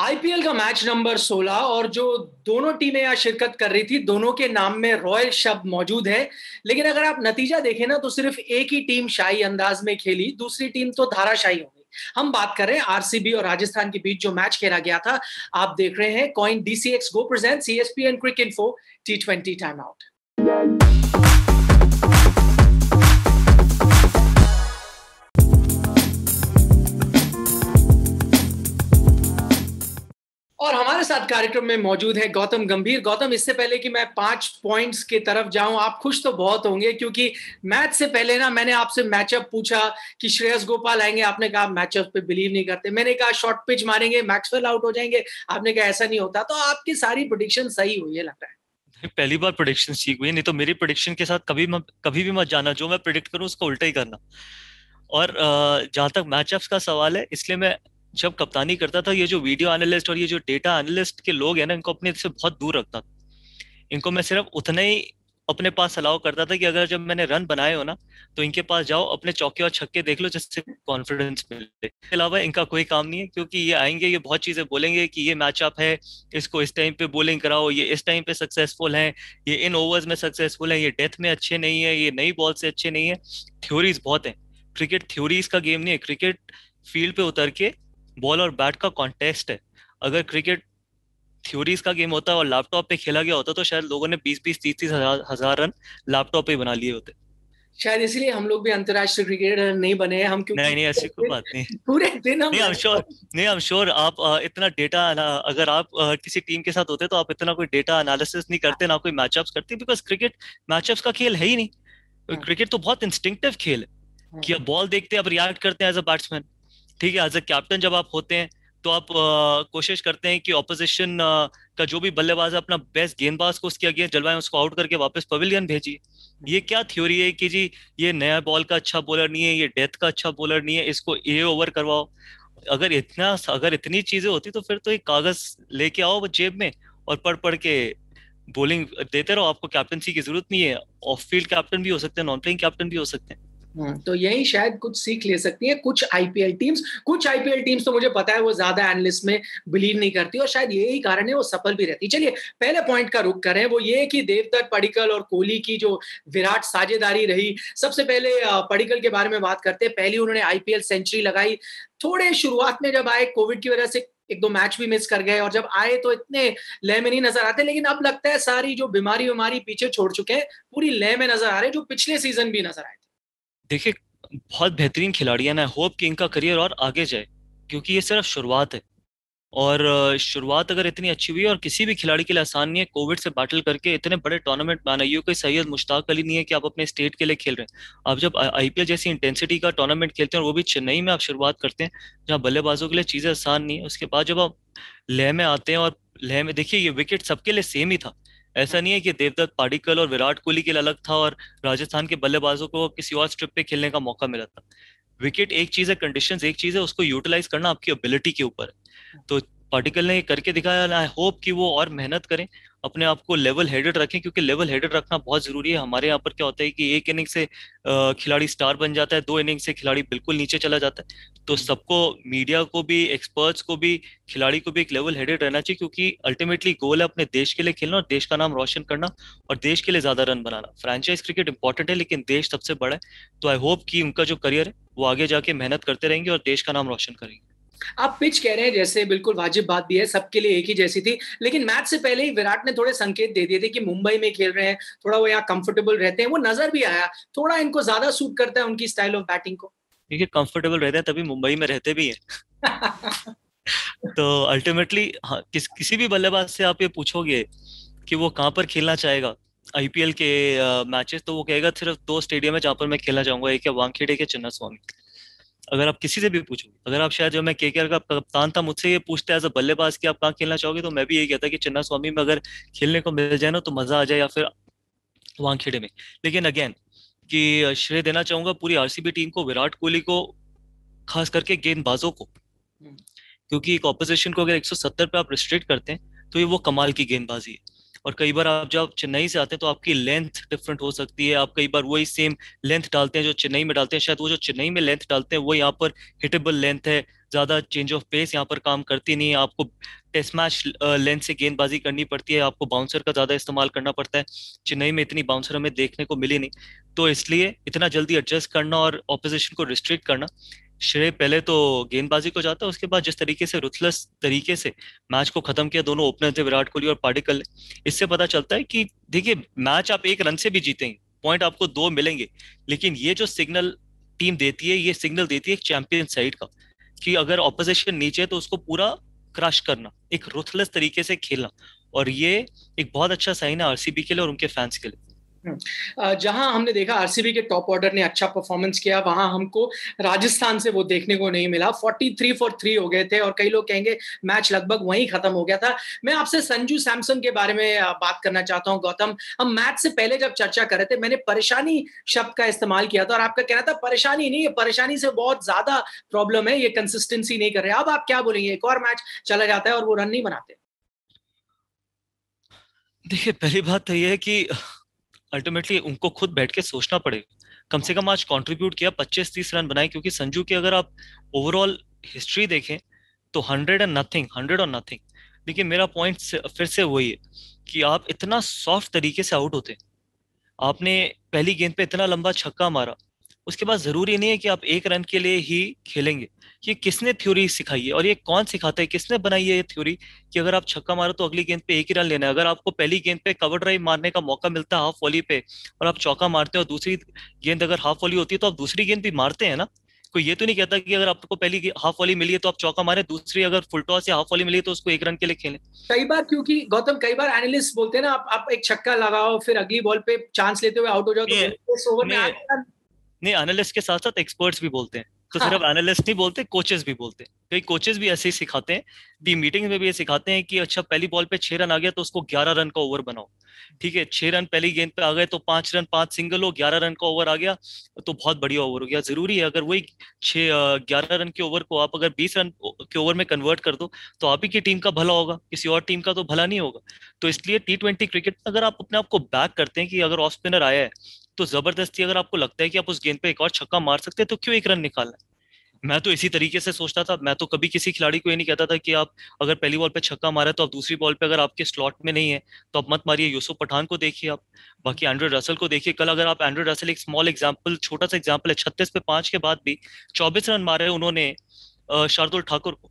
IPL का match number 16 और जो दोनों टीमें यहाँ शिरकत कर रही थी दोनों के नाम में रॉयल शब्द मौजूद है लेकिन अगर आप नतीजा देखें ना तो सिर्फ एक ही टीम शाही अंदाज में खेली दूसरी टीम तो धाराशाही हो गई हम बात कर रहे हैं आरसीबी और राजस्थान के बीच जो मैच खेला गया था आप देख रहे हैं coin DCX go present P N crick four T twenty time out साथ कार्यक्रम में मौजूद है गौतम गंभीर गौतम इससे पहले कि मैं पांच पॉइंट्स की तरफ जाऊं आप खुश तो बहुत होंगे क्योंकि मैच से पहले ना मैंने आपसे मैचअप पूछा कि श्रेयस गोपाल आएंगे आपने कहा मैचअप पे बिलीव नहीं करते मैंने कहा शॉर्ट पिच मारेंगे मैक्सवेल आउट हो जाएंगे आपने कहा ऐसा नहीं होता तो आपकी सारी प्रोडिक्शन सही हुई है लग रहा है पहली बार प्रोडिक्शन सीख हुई नहीं तो मेरी प्रोडिक्शन के साथ कभी म, कभी भी मत जाना जो मैं प्रिडिक्ट करूं उसका उल्टा ही करना और जहां तक मैचअप्स का सवाल है इसलिए मैं जब कप्तानी करता था ये जो वीडियो एनालिस्ट और ये जो डेटा एनालिस्ट के लोग हैं ना इनको अपने से बहुत दूर रखता था इनको मैं सिर्फ उतना ही अपने पास अलाउ करता था कि अगर जब मैंने रन बनाए हो ना तो इनके पास जाओ अपने चौके और छक्के देख लो जिससे कॉन्फिडेंस मिले इसके अलावा इनका कोई काम नहीं है क्योंकि ये आएंगे ये बहुत चीजें बोलेंगे कि ये मैचअप है इसको इस टाइम पे बोलिंग कराओ ये इस टाइम पे सक्सेसफुल है ये इन ओवर्स में सक्सेसफुल है ये डेथ में अच्छे नहीं है ये नई बॉल से अच्छे नहीं है थ्योरीज बहुत है क्रिकेट थ्योरीज का गेम नहीं है क्रिकेट फील्ड पे उतर के बॉल और बैट का कॉन्टेस्ट है अगर क्रिकेट थ्योरीज का गेम होता है और लैपटॉप पे खेला गया होता तो शायद लोगों ने बीस बीस तीस तीस हजार रन लैपटॉप पे बना लिए होते शायद इसलिए हम लोग भी अंतरराष्ट्रीय क्रिकेटर नहीं बने हैं हम क्यों नहीं नहीं ऐसी कोई बात नहीं पूरे दिन हम नहीं आई श्योर नहीं आई श्योर आप इतना डेटा अगर आप किसी टीम के साथ होते तो आप इतना कोई डेटा एनालिसिस नहीं करते ना कोई मैचअप्स करते बिकॉज क्रिकेट मैचअप्स का खेल है ही नहीं क्रिकेट हाँ। तो बहुत इंस्टिंक्टिव खेल है हाँ। कि अब बॉल देखते हैं अब रिएक्ट करते हैं एज अ बैट्समैन ठीक है एज अ कैप्टन जब आप होते हैं तो आप आ, कोशिश करते हैं कि ऑपोजिशन का जो भी बल्लेबाज अपना बेस्ट गेंदबाज को उसके अगेंस्ट जलवाएं उसको आउट करके वापस पवेलियन भेजिए ये क्या थ्योरी है कि जी ये नया बॉल का अच्छा बॉलर नहीं है ये डेथ का अच्छा बॉलर नहीं है इसको ए ओवर करवाओ अगर इतना अगर इतनी चीजें होती तो फिर तो एक कागज लेके आओ जेब में और पढ़ पढ़ के बॉलिंग देते रहो आपको कैप्टनसी की जरूरत नहीं है ऑफ फील्ड कैप्टन भी हो सकते हैं नॉन प्लेइंग कैप्टन भी हो सकते हैं हाँ, तो यही शायद कुछ सीख ले सकती है कुछ आईपीएल टीम्स कुछ आईपीएल टीम्स तो मुझे पता है वो ज्यादा एनालिस्ट में बिलीव नहीं करती और शायद यही कारण है वो सफल भी रहती चलिए पहले पॉइंट का रुख करें वो ये कि देवदत्त पडिकल और कोहली की जो विराट साझेदारी रही सबसे पहले पडिकल के बारे में बात करते हैं पहली उन्होंने आईपीएल सेंचुरी लगाई थोड़े शुरुआत में जब आए कोविड की वजह से एक दो मैच भी मिस कर गए और जब आए तो इतने लय में नहीं नजर आते लेकिन अब लगता है सारी जो बीमारी बीमारी पीछे छोड़ चुके हैं पूरी लय में नजर आ रहे हैं जो पिछले सीजन भी नजर आए थे देखिए बहुत बेहतरीन खिलाड़ी है मैं होप कि इनका करियर और आगे जाए क्योंकि ये सिर्फ शुरुआत है और शुरुआत अगर इतनी अच्छी हुई और किसी भी खिलाड़ी के लिए आसान नहीं है कोविड से बैटल करके इतने बड़े टूर्नामेंट में आना यू कोई सैयद मुश्ताक अली नहीं है कि आप अपने स्टेट के लिए खेल रहे हैं आप जब आईपीएल जैसी इंटेंसिटी का टूर्नामेंट खेलते हैं और वो भी चेन्नई में आप शुरुआत करते हैं जहाँ बल्लेबाजों के लिए चीज़ें आसान नहीं है उसके बाद जब आप लह में आते हैं और लह में देखिए ये विकेट सबके लिए सेम ही था ऐसा नहीं है कि देवदत्त पाडिकल और विराट कोहली के लिए अलग था और राजस्थान के बल्लेबाजों को किसी और स्ट्रिप पे खेलने का मौका मिला था विकेट एक चीज है कंडीशन एक चीज है उसको यूटिलाइज करना आपकी एबिलिटी के ऊपर है तो पार्टिकल ने करके दिखाया आई होप कि वो और मेहनत करें अपने आप को लेवल हेडेड रखें क्योंकि लेवल हेडेड रखना बहुत जरूरी है हमारे यहाँ पर क्या होता है कि एक इनिंग से खिलाड़ी स्टार बन जाता है दो इनिंग से खिलाड़ी बिल्कुल नीचे चला जाता है तो हम्म। सबको मीडिया को भी एक्सपर्ट्स को भी खिलाड़ी को भी एक लेवल हेडेड रहना चाहिए क्योंकि अल्टीमेटली गोल है अपने देश के लिए खेलना और देश का नाम रोशन करना और देश के लिए ज्यादा रन बनाना फ्रेंचाइज क्रिकेट इंपॉर्टेंट है लेकिन देश सबसे बड़ा है तो आई होप कि उनका जो करियर है वो आगे जाके मेहनत करते रहेंगे और देश का नाम रोशन करेंगे आप पिच कह रहे हैं जैसे बिल्कुल वाजिब बात भी है सबके लिए एक ही जैसी थी लेकिन मैच से पहले ही विराट ने थोड़े संकेत दे दिए थे कि मुंबई में खेल रहे हैं थोड़ा वो यहाँ कंफर्टेबल रहते हैं वो नजर भी आया थोड़ा इनको ज्यादा सूट करता है उनकी स्टाइल ऑफ बैटिंग को क्योंकि कंफर्टेबल रहते हैं तभी मुंबई में रहते भी हैं तो अल्टीमेटली हाँ, किस किसी भी बल्लेबाज से आप ये पूछोगे कि वो कहाँ पर खेलना चाहेगा आईपीएल के मैचेस तो वो कहेगा सिर्फ दो स्टेडियम है जहाँ पर मैं खेलना चाहूंगा एक है वांगखेड़े के चिन्ना स्वामी अगर आप किसी से भी पूछोगे अगर आप शायद जो मैं के का कप्तान था मुझसे ये पूछते एज अ बल्लेबाज कि आप कहाँ खेलना चाहोगे तो मैं भी यही कहता कि चन्ना स्वामी में अगर खेलने को मिल जाए ना तो मजा आ जाए या फिर वांगखेड़े में लेकिन अगेन कि श्रेय देना चाहूंगा पूरी आरसीबी टीम को विराट कोहली को खास करके गेंदबाजों को हम्म। क्योंकि एक ऑपोजिशन को अगर 170 पे आप रिस्ट्रिक्ट करते हैं तो ये वो कमाल की गेंदबाजी है और कई बार आप जब चेन्नई से आते हैं तो आपकी लेंथ डिफरेंट हो सकती है आप कई बार वही सेम लेंथ डालते हैं जो चेन्नई में डालते हैं शायद वो जो चेन्नई में लेंथ डालते हैं वो यहाँ पर हिटेबल लेंथ है ज्यादा चेंज ऑफ पेस यहाँ पर काम करती नहीं है आपको टेस्ट मैच लेंथ से गेंदबाजी करनी पड़ती है आपको बाउंसर का ज्यादा इस्तेमाल करना पड़ता है चेन्नई में इतनी बाउंसर हमें देखने को मिली नहीं तो इसलिए इतना जल्दी एडजस्ट करना और ऑपोजिशन को रिस्ट्रिक्ट करना श्रेय पहले तो गेंदबाजी को जाता है उसके बाद जिस तरीके से रुथलेस तरीके से मैच को खत्म किया दोनों ओपनर थे विराट कोहली और पार्टिकल इससे पता चलता है कि देखिए मैच आप एक रन से भी जीतेंगे पॉइंट आपको दो मिलेंगे लेकिन ये जो सिग्नल टीम देती है ये सिग्नल देती है चैंपियन साइड का कि अगर ऑपोजिशन नीचे है तो उसको पूरा क्रश करना एक रुथलेस तरीके से खेलना और ये एक बहुत अच्छा साइन है आरसीबी के लिए और उनके फैंस के लिए हम्म। जहां हमने देखा आरसीबी के टॉप ऑर्डर ने अच्छा परफॉर्मेंस किया वहां हमको राजस्थान से वो देखने को नहीं मिला 43 फॉर थ्री हो गए थे और कई लोग कहेंगे मैच लगभग वहीं खत्म हो गया था मैं आपसे संजू सैमसन के बारे में बात करना चाहता हूं गौतम हम मैच से पहले जब चर्चा कर रहे थे मैंने परेशानी शब्द का इस्तेमाल किया था और आपका कहना था परेशानी नहीं है परेशानी से बहुत ज्यादा प्रॉब्लम है ये कंसिस्टेंसी नहीं कर रहे अब आप क्या बोलेंगे एक और मैच चला जाता है और वो रन नहीं बनाते देखिए पहली बात तो यह है कि अल्टीमेटली उनको खुद बैठ के सोचना पड़ेगा कम से कम आज कंट्रीब्यूट किया पच्चीस तीस रन बनाए क्योंकि संजू की अगर आप ओवरऑल हिस्ट्री देखें तो हंड्रेड एंड नथिंग हंड्रेड और नथिंग देखिए मेरा पॉइंट फिर से वही है कि आप इतना सॉफ्ट तरीके से आउट होते आपने पहली गेंद पे इतना लंबा छक्का मारा उसके बाद जरूरी नहीं है कि आप एक रन के लिए ही खेलेंगे कि किसने थ्योरी सिखाई है और ये कौन सिखाता है किसने बनाई है ये थ्योरी कि अगर आप छक्का मारो तो अगली गेंद पे एक ही रन लेना है अगर आपको पहली गेंद पे कवर ड्राइव मारने का मौका मिलता है हाफ वॉली पे और आप चौका मारते हो दूसरी गेंद अगर हाफ वॉली होती है तो आप दूसरी गेंद भी मारते हैं ना कोई ये तो नहीं कहता कि अगर आपको पहली हाफ वॉली मिली है तो आप चौका मारे दूसरी अगर फुल टॉस या हाफ वॉली मिली तो उसको एक रन के लिए खेलें कई बार क्योंकि गौतम कई बार एनालिस्ट बोलते हैं ना आप आप एक छक्का लगाओ फिर अगली बॉल पे चांस लेते हुए आउट हो जाओ तो ओवर में नहीं एनालिस्ट के साथ साथ एक्सपर्ट्स भी बोलते हैं तो हाँ. सिर्फ एनालिस्ट नहीं बोलते कोचेस भी बोलते हैं कई तो कोचेस भी ऐसे ही सिखाते हैं टीम मीटिंग में भी ये सिखाते हैं कि अच्छा पहली बॉल पे छह रन आ गया तो उसको ग्यारह रन का ओवर बनाओ ठीक है छह रन पहली गेंद पे आ गए तो पांच रन पांच सिंगल हो ग्यारह रन का ओवर आ गया तो बहुत बढ़िया ओवर हो गया जरूरी है अगर वही छह ग्यारह रन के ओवर को आप अगर बीस रन के ओवर में कन्वर्ट कर दो तो आप ही की टीम का भला होगा किसी और टीम का तो भला नहीं होगा तो इसलिए टी ट्वेंटी क्रिकेट अगर आप अपने आप को बैक करते हैं कि अगर ऑफ स्पिनर आया है तो जबरदस्ती अगर आपको लगता है कि आप उस गेंद पे एक और छक्का मार सकते हैं तो क्यों एक रन निकालना है मैं तो इसी तरीके से सोचता था मैं तो कभी किसी खिलाड़ी को ये नहीं कहता था कि आप अगर पहली बॉल पे छक्का मारा तो आप दूसरी बॉल पे अगर आपके स्लॉट में नहीं है तो आप मत मारिए यूसुफ पठान को देखिए आप बाकी एंड्रू रसल को देखिए कल अगर आप एंड्रू रसल एक स्मॉल एग्जाम्पल छोटा सा एग्जाम्पल है छत्तीस पे पांच के बाद भी चौबीस रन मारे उन्होंने शार्दुल ठाकुर को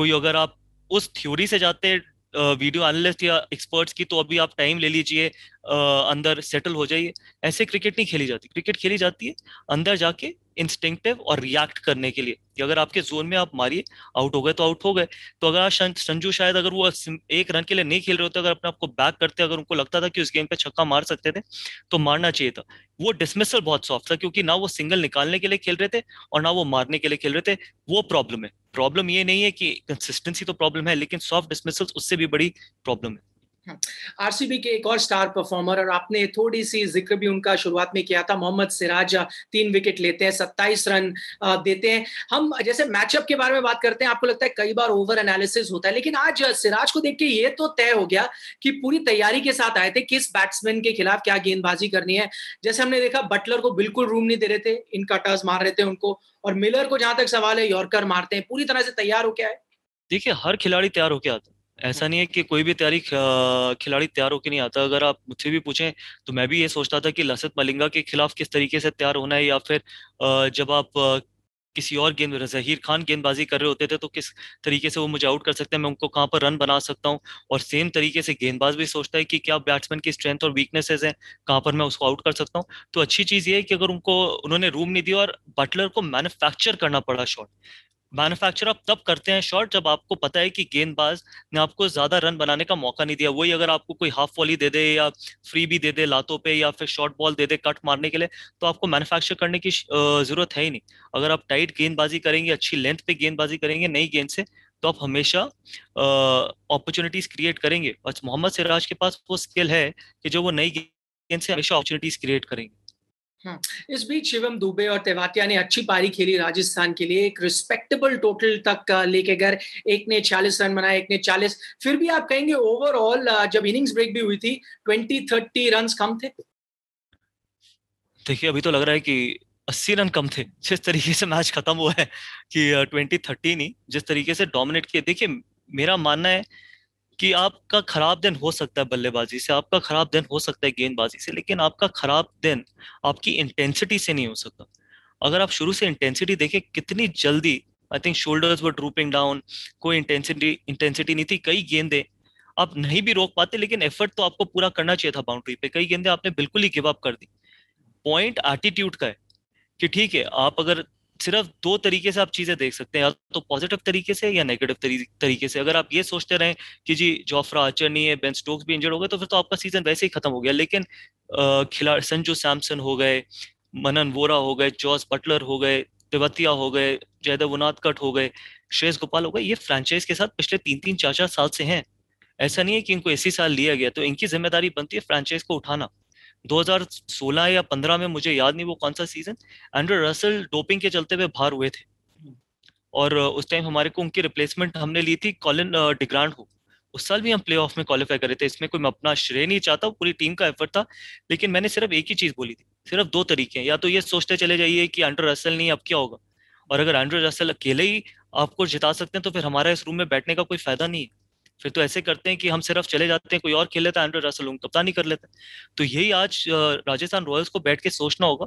कोई अगर आप उस थ्योरी से जाते वीडियो एनालिस्ट या एक्सपर्ट्स की तो अभी आप टाइम ले लीजिए अंदर सेटल हो जाइए ऐसे क्रिकेट नहीं खेली जाती क्रिकेट खेली जाती है अंदर जाके इंस्टिंक्टिव और रिएक्ट करने के लिए कि अगर आपके जोन में आप मारिए आउट हो गए तो आउट हो गए तो अगर संजू शायद अगर वो एक रन के लिए नहीं खेल रहे होते अगर अपने आपको बैक करते अगर उनको लगता था कि उस गेम पे छक्का मार सकते थे तो मारना चाहिए था वो डिसमिसल बहुत सॉफ्ट था क्योंकि ना वो सिंगल निकालने के लिए खेल रहे थे और ना वो मारने के लिए खेल रहे थे वो प्रॉब्लम है प्रॉब्लम ये नहीं है कि कंसिस्टेंसी तो प्रॉब्लम है लेकिन सॉफ्ट डिसमिसल उससे भी बड़ी प्रॉब्लम है आरसीबी के एक और स्टार परफॉर्मर और आपने थोड़ी सी जिक्र भी उनका शुरुआत में किया था मोहम्मद सिराज तीन विकेट लेते हैं सत्ताईस रन देते हैं हम जैसे मैचअप के बारे में बात करते हैं आपको लगता है कई बार ओवर एनालिसिस होता है लेकिन आज सिराज को देख के ये तो तय हो गया कि पूरी तैयारी के साथ आए थे किस बैट्समैन के खिलाफ क्या गेंदबाजी करनी है जैसे हमने देखा बटलर को बिल्कुल रूम नहीं दे रहे थे इन कटर्स मार रहे थे उनको और मिलर को जहां तक सवाल है यॉर्कर मारते हैं पूरी तरह से तैयार होके आए देखिए हर खिलाड़ी तैयार होके आता है ऐसा हम्म। नहीं है कि कोई भी तैयारी खिलाड़ी तैयार होकर नहीं आता अगर आप मुझसे भी पूछें तो मैं भी ये सोचता था कि लसित मलिंगा के खिलाफ किस तरीके से तैयार होना है या फिर जब आप किसी और गेंद जहीर खान गेंदबाजी कर रहे होते थे तो किस तरीके से वो मुझे आउट कर सकते हैं मैं उनको कहाँ पर रन बना सकता हूँ और सेम तरीके से गेंदबाज भी सोचता है कि क्या बैट्समैन की स्ट्रेंथ और वीकनेसेस हैं कहाँ पर मैं उसको आउट कर सकता हूँ तो अच्छी चीज़ ये है कि अगर उनको उन्होंने रूम नहीं दिया और बटलर को मैन्युफैक्चर करना पड़ा शॉट मैन्युफैक्चर आप तब करते हैं शॉट जब आपको पता है कि गेंदबाज ने आपको ज्यादा रन बनाने का मौका नहीं दिया वही अगर आपको कोई हाफ वॉली दे दे या फ्री भी दे दे लातों पे या फिर शॉर्ट बॉल दे दे कट मारने के लिए तो आपको मैन्युफैक्चर करने की जरूरत है ही नहीं अगर आप टाइट गेंदबाजी करेंगे अच्छी लेंथ पे गेंदबाजी करेंगे नई गेंद से तो आप हमेशा अपॉर्चुनिटीज क्रिएट करेंगे और मोहम्मद सिराज के पास वो स्किल है कि जो वो नई गेंद से हमेशा अपॉर्चुनिटीज क्रिएट करेंगे हाँ, इस बीच शिवम दुबे और तेवातिया ने अच्छी पारी खेली राजस्थान के लिए एक रिस्पेक्टेबल टोटल तक लेके गए एक ने 40 रन बनाए एक ने 40 फिर भी आप कहेंगे ओवरऑल जब इनिंग्स ब्रेक भी हुई थी 20 30 रन कम थे देखिए अभी तो लग रहा है कि 80 रन कम थे जिस तरीके से मैच खत्म हुआ है कि ट्वेंटी थर्टी नहीं जिस तरीके से डोमिनेट किए देखिए मेरा मानना है कि आपका खराब दिन हो सकता है बल्लेबाजी से आपका खराब दिन हो सकता है गेंदबाजी से लेकिन आपका खराब दिन आपकी इंटेंसिटी से नहीं हो सकता अगर आप शुरू से इंटेंसिटी देखें कितनी जल्दी I think shoulders were drooping down कोई इंटेंसिटी इंटेंसिटी नहीं थी कई गेंदे आप नहीं भी रोक पाते लेकिन एफर्ट तो आपको पूरा करना चाहिए था बाउंड्री पे कई गेंदे आपने बिल्कुल ही गिव अप कर दी पॉइंट एटीट्यूड का है कि ठीक है आप अगर सिर्फ दो तरीके से आप चीजें देख सकते हैं या तो पॉजिटिव तरीके से या नेगेटिव तरीके से अगर आप ये सोचते रहे कि जी जोफ्रा आचर नहीं है बेन स्टोक्स भी इंजर्ड हो गए तो फिर तो आपका सीजन वैसे ही खत्म हो गया लेकिन खिलाड़ी संजू सैमसन हो गए मनन वोरा हो गए जॉस बटलर हो गए तिवतिया हो गए जयदेव उनाथ कट हो गए श्रेयस गोपाल हो गए ये फ्रेंचाइज के साथ पिछले तीन तीन चार चार साल से हैं ऐसा नहीं है कि इनको इसी साल लिया गया तो इनकी जिम्मेदारी बनती है फ्रेंचाइज को उठाना 2016 या 15 में मुझे याद नहीं वो कौन सा सीजन एंड्रे रसल डोपिंग के चलते हुए बाहर हुए थे और उस टाइम हमारे को उनकी रिप्लेसमेंट हमने ली थी कॉलिन डिग्रांड को उस साल भी हम प्ले में क्वालिफाई करे थे इसमें कोई मैं अपना श्रेय नहीं चाहता पूरी टीम का एफर्ट था लेकिन मैंने सिर्फ एक ही चीज बोली थी सिर्फ दो तरीके हैं या तो ये सोचते चले जाइए कि एंड्रो रसल नहीं अब क्या होगा और अगर एंड्रो रसल अकेले ही आपको जिता सकते हैं तो फिर हमारा इस रूम में बैठने का कोई फायदा नहीं है फिर तो ऐसे करते हैं कि हम सिर्फ चले जाते हैं कोई और खेल लेता है एंड्रे रसल कप्तानी कर लेते तो यही आज राजस्थान रॉयल्स को बैठ के सोचना होगा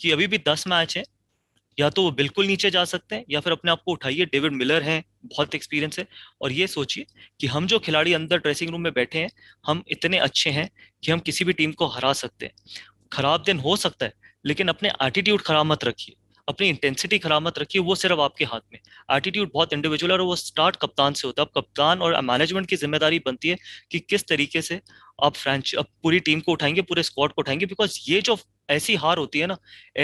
कि अभी भी दस मैच है या तो वो बिल्कुल नीचे जा सकते हैं या फिर अपने आप को उठाइए डेविड मिलर हैं बहुत एक्सपीरियंस है और ये सोचिए कि हम जो खिलाड़ी अंदर ड्रेसिंग रूम में बैठे हैं हम इतने अच्छे हैं कि हम किसी भी टीम को हरा सकते हैं खराब दिन हो सकता है लेकिन अपने एटीट्यूड खराब मत रखिए अपनी इंटेंसिटी खराब मत रखिए वो सिर्फ आपके हाथ में एटीट्यूड बहुत इंडिविजुअल और वो स्टार्ट कप्तान से होता है अब कप्तान और मैनेजमेंट की जिम्मेदारी बनती है कि किस तरीके से आप फ्रेंच अब पूरी टीम को उठाएंगे पूरे स्क्वाड को उठाएंगे बिकॉज ये जो ऐसी हार होती है ना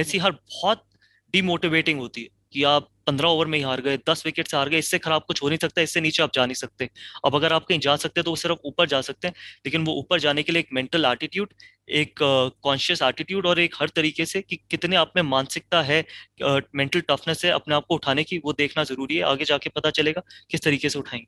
ऐसी हार बहुत डिमोटिवेटिंग होती है कि आप पंद्रह ओवर में ही हार गए दस विकेट से हार गए इससे खराब कुछ हो नहीं सकता इससे नीचे आप जा नहीं सकते अब अगर आप कहीं जा सकते हैं तो वो सिर्फ ऊपर जा सकते हैं लेकिन वो ऊपर जाने के लिए एक मेंटल एटीट्यूड एक कॉन्शियस एटीट्यूड और एक हर तरीके से कि कितने आप में मानसिकता है मेंटल टफनेस है अपने आप को उठाने की वो देखना जरूरी है आगे जाके पता चलेगा किस तरीके से उठाएंगे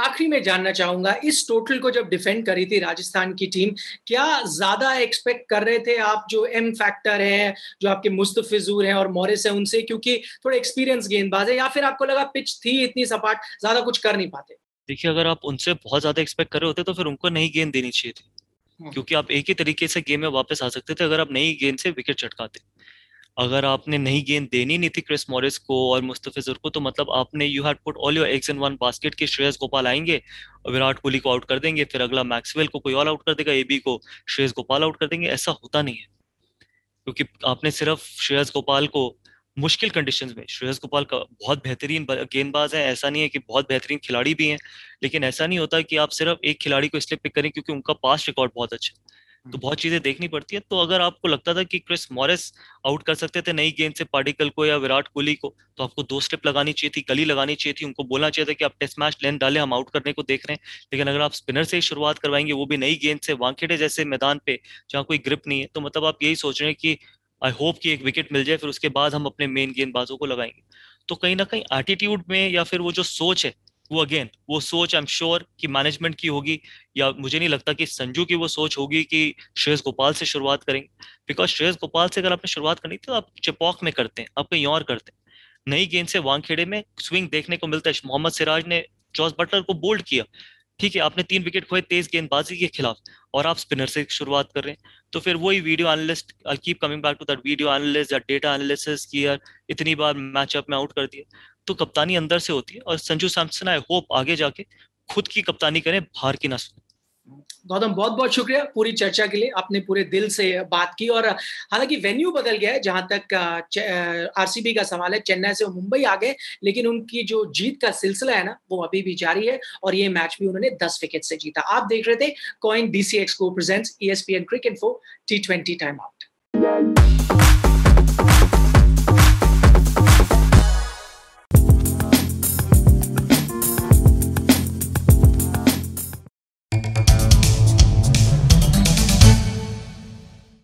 आखिरी में जानना चाहूंगा इस टोटल को जब डिफेंड करी थी राजस्थान की टीम क्या ज्यादा एक्सपेक्ट कर रहे थे आप जो एम फैक्टर है जो आपके मुस्तफिजूर हैं और मोरिस हैं उनसे क्योंकि थोड़े एक्सपीरियंस गेंदबाज है या फिर आपको लगा पिच थी इतनी सपाट ज्यादा कुछ कर नहीं पाते देखिए अगर आप उनसे बहुत ज्यादा एक्सपेक्ट कर रहे होते तो फिर उनको नहीं गेंद देनी चाहिए थी हाँ। क्योंकि आप एक ही तरीके से गेम में वापस आ सकते थे अगर आप नई गेंद से विकेट चटकाते अगर आपने नई गेंद देनी नहीं थी क्रिस मॉरिस को और मुस्तफिजुर को तो मतलब आपने you had put all your eggs in one basket के श्रेयस गोपाल आएंगे और विराट कोहली को आउट कर देंगे फिर अगला मैक्सवेल को कोई ऑल आउट कर देगा ए को श्रेयस गोपाल आउट कर देंगे ऐसा होता नहीं है क्योंकि आपने सिर्फ श्रेयस गोपाल को मुश्किल कंडीशंस में श्रेयस गोपाल का बहुत बेहतरीन गेंदबाज है ऐसा नहीं है कि बहुत बेहतरीन खिलाड़ी भी हैं लेकिन ऐसा नहीं होता कि आप सिर्फ एक खिलाड़ी को इसलिए पिक करें क्योंकि उनका पास रिकॉर्ड बहुत अच्छा है तो हम्म। बहुत चीजें देखनी पड़ती है तो अगर आपको लगता था कि क्रिस मॉरिस आउट कर सकते थे नई गेंद से पार्टिकल को या विराट कोहली को तो आपको दो स्टेप लगानी चाहिए थी गली लगानी चाहिए थी उनको बोलना चाहिए था कि आप टेस्ट मैच लेन डाले हम आउट करने को देख रहे हैं लेकिन अगर आप स्पिनर से ही शुरुआत करवाएंगे वो भी नई गेंद से वांखेड़े जैसे मैदान पे जहाँ कोई ग्रिप नहीं है तो मतलब आप यही सोच रहे हैं कि आई होप कि एक विकेट मिल जाए फिर उसके बाद हम अपने मेन गेंदबाजों को लगाएंगे तो कहीं ना कहीं एटीट्यूड में या फिर वो जो सोच है वो अगेन वो सोच आई एम श्योर कि मैनेजमेंट की होगी या मुझे नहीं लगता कि संजू की वो सोच होगी कि श्रेयस गोपाल से शुरुआत करेंगे बिकॉज श्रेयस गोपाल से अगर आपने शुरुआत करनी तो आप चिपॉक में करते हैं आप कहीं और करते हैं नई गेंद से वांगखेड़े में स्विंग देखने को मिलता है मोहम्मद सिराज ने जॉस बटलर को बोल्ड किया ठीक है आपने तीन विकेट खोए तेज गेंदबाजी के खिलाफ और आप स्पिनर से शुरुआत कर रहे हैं तो फिर वही video analyst I keep coming back to that video analyst या डेटा एनालिसिस की यार इतनी बार मैचअप में आउट कर दिए तो कप्तानी अंदर से होती है और संजू सैमसन आई होप आगे जाके खुद की कप्तानी करें बाहर की ना सुने गौतम बहुत बहुत शुक्रिया पूरी चर्चा के लिए आपने पूरे दिल से बात की और हालांकि वेन्यू बदल गया है जहां तक आरसीबी का सवाल है चेन्नई से वो मुंबई आ गए लेकिन उनकी जो जीत का सिलसिला है ना वो अभी भी जारी है और ये मैच भी उन्होंने दस विकेट से जीता आप देख रहे थे coin X go P N cricket four T twenty time out